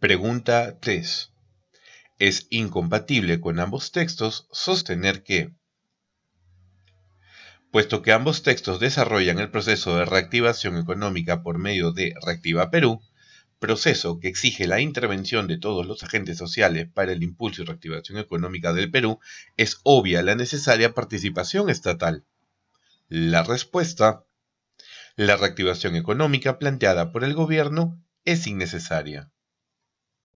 Pregunta 3. Es incompatible con ambos textos sostener que, puesto que ambos textos desarrollan el proceso de reactivación económica por medio de Reactiva Perú, proceso que exige la intervención de todos los agentes sociales para el impulso y reactivación económica del Perú, es obvia la necesaria participación estatal. La respuesta, la reactivación económica planteada por el gobierno es innecesaria.